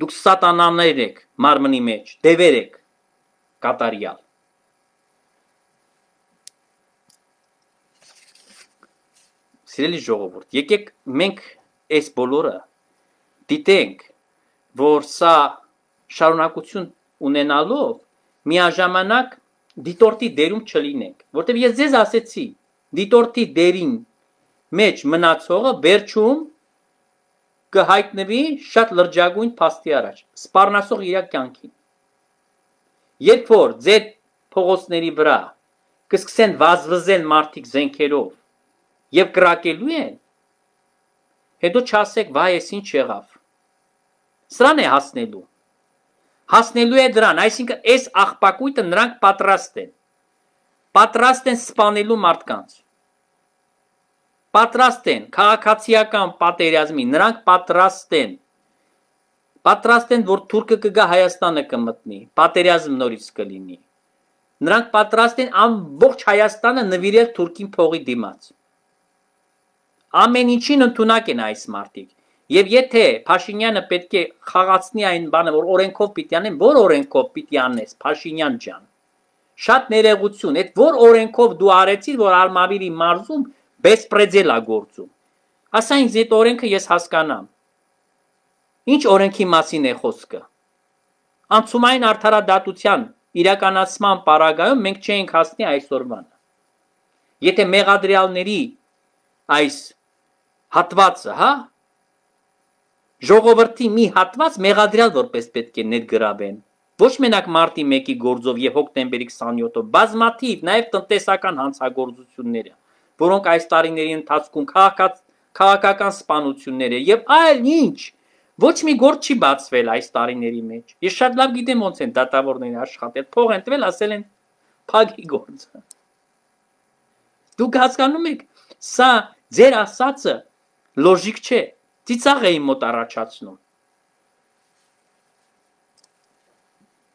Դուք սատանաներ եք մարմնի մեջ, դևեր եք կատարյալ։ Սիրելի ժողովուրդ, եկեք մենք այս բոլորը դիտենք, որ սա շարունակություն ունենալով միաժամանակ դիտորդի դերում չլինենք, որտեղ ես ձեզ ասեցի, դիտորդի դերին մեջ մնացողը վերջում կհայտնվի շատ լրջագույն փաստի առաջ, սպառնասող իր կյանքին։ Երբ որ ձեր փողոցների վրա կսկսեն վազվզել մարդիկ զենքերով, եւ կրակելու են։ Հետո չասեք, վայ, ես ինչ եղավ։ Սրան է հասնելու։ Հասնելու է դրան, այսինքն այս աղբակույտը նրանք պատրաստ են։ Պատրաստ են սպանելու մարդկանց։ Պատրաստ են քաղաքացիական պատերազմի, նրանք պատրաստ են։ Պատրաստ են, որ Թուրքը կգա Հայաստանը կմտնի, պատերազմ նորից կլինի։ Նրանք պատրաստ են ամբողջ Հայաստանը նվիրել Թուրքին փողի դիմաց։ Ամեն ինչին ընդունակ են այս մարդիկ։ Եվ եթե Փաշինյանը պետք է խաղացնի այն բանը, որ օրենքով պիտի անեն, որ օրենքով պիտի անես, Փաշինյան ջան։ Շատ ներեգություն, այդ որ օրենքով դու արեցիր, որ Արմավիրի մարզում բեսպրեդել է գործում։ Ասա ինձ այդ օրենքը ես հասկանամ։ Ինչ օրենքի մասին է խոսքը։ Անցումային արդարադատության իրականացման պարագայում մենք չենք հասնի այսօրվան։ Եթե մեղադրյալների այս հատվածը, հա, ժողովրդի մի հատված մեղադրյալ որպես պետք է ներգրավեն։ Ոչ մենակ մարտի 1-ի գործով եւ հոկտեմբերի 27-ով բազմաթիվ նաեւ տնտեսական հանցագործությունները, որոնք այս տարիների ընթացքում քաղաքած քաղաքական սպանությունները եւ այլ ինչ ոչ մի գործ չի բացվել այս տարիների մեջ։ Ես շատ լավ գիտեմ ոնց են դատավորները աշխատել, փող են տվել, ասել են փակի գործը։ Դուք հասկանում եք, սա ձեր ասածը լոժիկ չէ, ծիծաղ էի մոտ առաջացնում։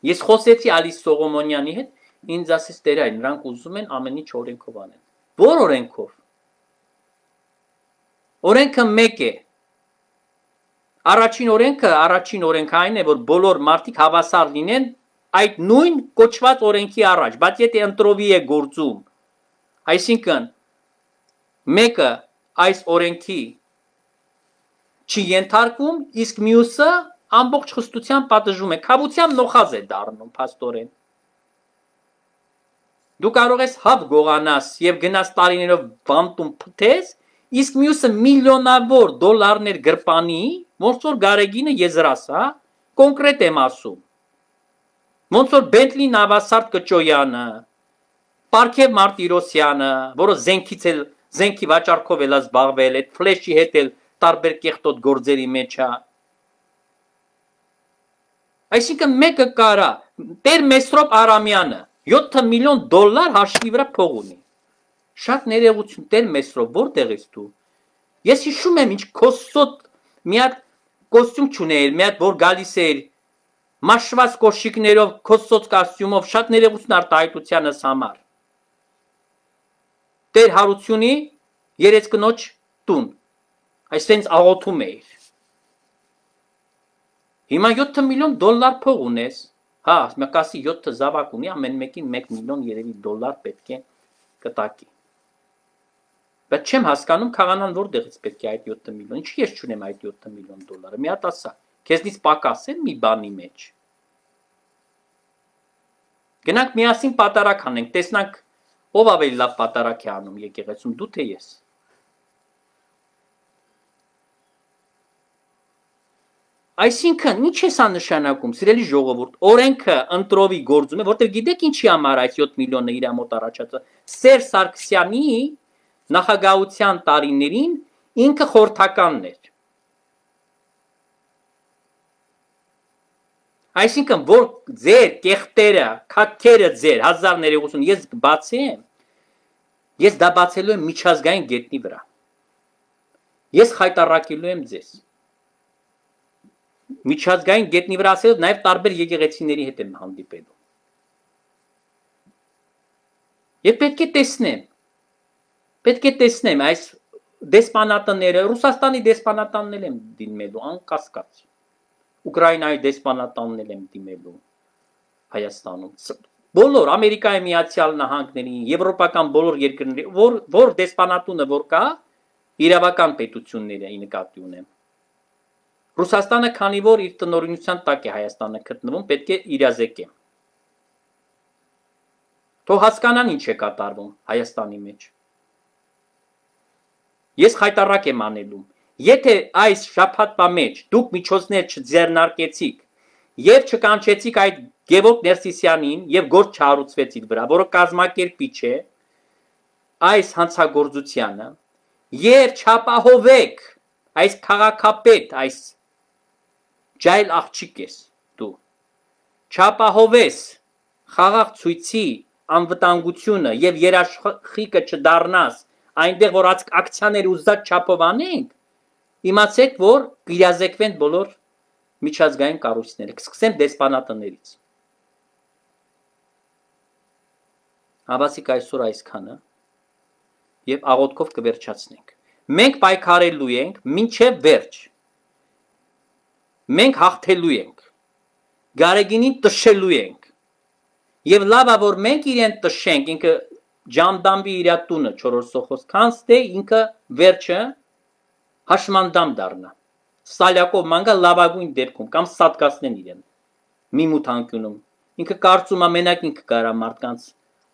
Ես խոսեցի Ալիս Սողոմոնյանի հետ, ինձ ասեց Տեր այն, նրանք ուզում են ամեն ինչ օրենքով անեն։ Որ օրենքով։ Օրենքը մեկ է։ Առաջին օրենքը, առաջին օրենքը այն է, որ բոլոր մարդիկ հավասար լինեն այդ նույն կոչված օրենքի առաջ, բայց եթե ընտրովի է գործում, այսինքն մեկը այս օրենքի չենթարկվում, իսկ մյուսը ամբողջ խստության պատժում է, քավությամբ նոխազ է դառնում փաստորեն։ Դու կարող ես հապ գողանաս եւ գնաս տարիներով բանտում փթես, իսկ մյուսը միլիոնավոր դոլարներ գրպանի, ոնց որ Գարեգինը եզրաս, հա, կոնկրետ եմ ասում։ Ոնց որ Բենտլի Նավասարդ Կճոյանը, Պարքև Մարտիրոսյանը, որը զենքից էլ զենքի վաճառքով էլա զբաղվել, այդ ֆլեշի հետ էլ էլ տարբեր կեղտոտ գործերի մեջ է։ Այսինքն մեկը կարա Տեր Մեսրոպ Արամյանը 7 միլիոն դոլար հաշվի վրա փող ունի։ Շատ ներեգություն Տեր Մեսրոպ որտեղից դու։ Ես հիշում եմ ինչ քոսոտ մի հատ կոստյում չուներ, մի հատ որ գալիս էր մաշված կոշիկներով, քոսոտ կոստյումով շատ ներեգություն արտահայտությանս համար։ Տեր հարությունի երեցկնոջ տուն Այսպես աղոթում էիր։ Հիմա 7 միլիոն դոլար փող ունես։ Հա, մեկասի 7 զավակ ունի, ամեն մեկին 1 մեկ միլիոն երևի դոլար պետք է կտակի։ Բայց չեմ հասկանում քանան որտեղից պետք է այդ 7 միլիոն։ Ինչի ես չունեմ այդ 7 միլիոն դոլարը։ Մի հատ ասա, քեզնից պակաս է մի բանի մեջ։ Գնանք միասին պատարակ անենք, տեսնանք ով ավելի լավ պատարակ է անում եկեղեցում, դու թե ես։ Այսինքն, ի՞նչ է սա նշանակում, սիրելի ժողովուրդ։ Օրենքը ընտրովի գործում է, որտեղ գիտեք ինչի համար այս 7 միլիոնը իր մոտ առաջացա։ Սերժ Սարգսյանի նախագահության տարիներին ինքը խորթականն էր։ Այսինքն, որ ձեր կեղտերը, քաթերը ձեր 1350 ես բացեմ, ես դա բացելու եմ միջազգային գետնի վրա։ Ես խայտարակելու եմ ձեզ միջազգային գետնի վրա ասել նաև տարբեր եկեղեցիների հետ եմ հանդիպելու։ Եվ պետք է տեսնեմ։ Պետք է տեսնեմ այս դեսպանատները, Ռուսաստանի դեսպանատանն էլ եմ դիմելու անկասկած։ Ուկրաինայի դեսպանատանն էլ եմ դիմելու Հայաստանում։ Բոլոր Ամերիկայի Միացյալ Նահանգներին, եվրոպական բոլոր երկրների, որ որ դեսպանատունը որ կա, իրավական պետությունները ի նկատի ունեմ Ռուսաստանը քանի որ իր տնօրինության տակ է Հայաստանը գտնվում, պետք է իրազեկե։ Թող հասկանան ինչ է կատարվում Հայաստանի մեջ։ Ես հայտարարակ եմ անելու։ Եթե այս շփատվա մեջ դուք միջոցներ չձեռնարկեցիք եւ չկանչեցիք այդ Գևորգ Ներսիսյանին եւ գործ չառուցվեց իր վրա, որը կազմակերպիչ է այս հանցագործությանը, եւ չապահովեք այս քաղաքապետ, այս ջայլ աղջիկ ես դու։ Չապահովես խաղաղ ցույցի անվտանգությունը եւ երաշխիքը չդառնաս այնտեղ որ ակցիաներ ուզած չափով անենք իմացեք որ գիրազեկվեն բոլոր միջազգային կառույցները կսկսեմ դեսպանատներից Աբասիկ այսօր այսքանը եւ աղոթքով կվերջացնենք մենք պայքարելու ենք ոչ վերջ մենք հաղթելու ենք։ Գարեգինին տշելու ենք։ Եվ լավա որ մենք իրեն տշենք, ինքը Ջամդամբի իր տունը 4-րդ սոխոս քանստե ինքը վերջը հաշմանդամ դառնա։ Սալյակով մանգա լավագույն դեպքում կամ սատկացնեն իրեն։ Մի մութ անկյունում։ Ինքը կարծում է մենակ ինքը կարա մարդկանց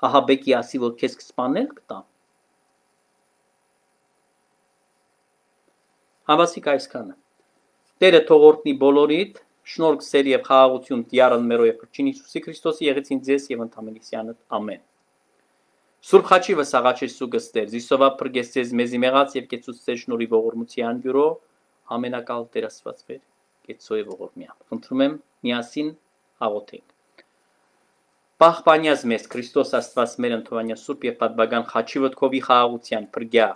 ահաբեկի ասի որ քեզ կսպանել կտա։ Հավասիկ այսքանը։ Տերը թողորտնի բոլորիդ, շնորհք սեր եւ խաղաղություն Տիարան մերո եւ Քրչին Հիսուսի Քրիստոսի եղեցին ձեզ եւ ընդամենիսյանդ ամեն։ Սուրբ խաչի վսաղաչի սուգստեր, զիսովա փրկեսես մեզի մեղած եւ կեցուց ձեր շնորհի ողորմության գյուրո ամենակալ Տեր Աստված վեր կեցոյ ողորմիամբ։ Խնդրում եմ միասին աղոթենք։ Պահպանյաս մեզ Քրիստոս Աստված մեր ընդովանյա Սուրբ եւ պատվական խաչի ոտքովի խաղաղության, փրկյա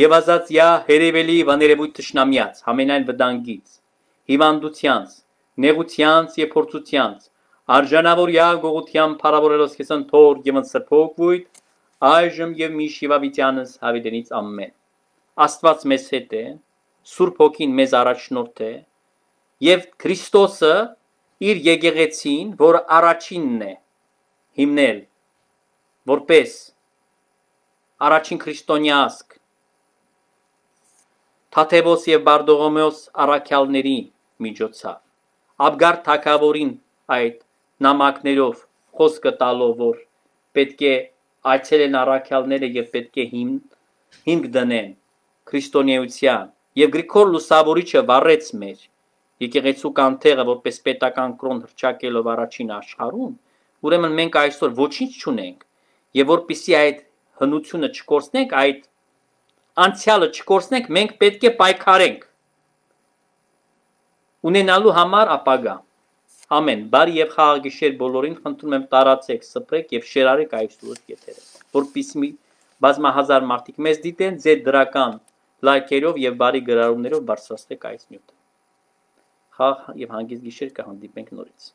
Եվ ազած յա հերևելի վաներևույթ թշնամյաց, համենայն վտանգից, հիվանդությանց, նեղությանց և փորձությանց, արժանավոր յա գողության փառավորելով քեզ ընթոր եւ ընսրփոք վույթ, այժմ եւ մի շիվավիճանս հավիտենից ամեն։ Աստված մեզ հետ է, Սուրբ Հոգին մեզ առաջնորդ է, եւ Քրիստոսը իր եկեղեցին, որ առաջինն է հիմնել, որպես առաջին քրիստոնյա ազգ, Թաթևոս եւ Բարդողոմեոս առաքյալների միջոցով Աբգար թակավորին այդ նամակներով խոսքը տալով որ պետք է այցելեն առաքյալները եւ պետք է հին հինգ դնեն քրիստոնեության եւ Գրիգոր Լուսավորիչը վառեց մեր եկեղեցու կանթեղը որպես պետական կրոն հրճակելով առաջին աշխարհում ուրեմն մենք այսօր ոչինչ չունենք եւ որpիսի այդ հնությունը չկորցնենք այդ անցյալը չկորցնենք, մենք պետք է պայքարենք ունենալու համար ապագա։ Ամեն բարի եւ խաղաղգիշեր բոլորին խնդրում եմ տարածեք, սփռեք եւ շերարեք այս սուրբ եթերը, որպիսի բազմահազար մարդիկ մեզ դիտեն ձեր դրական լայքերով եւ բարի գրառումներով բարձրացնեք այս նյութը։ Խաղ եւ հանգիստ գիշեր կհանդիպենք նորից։